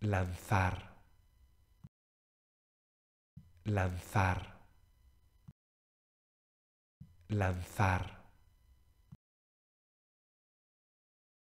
lanzar, lanzar, lanzar.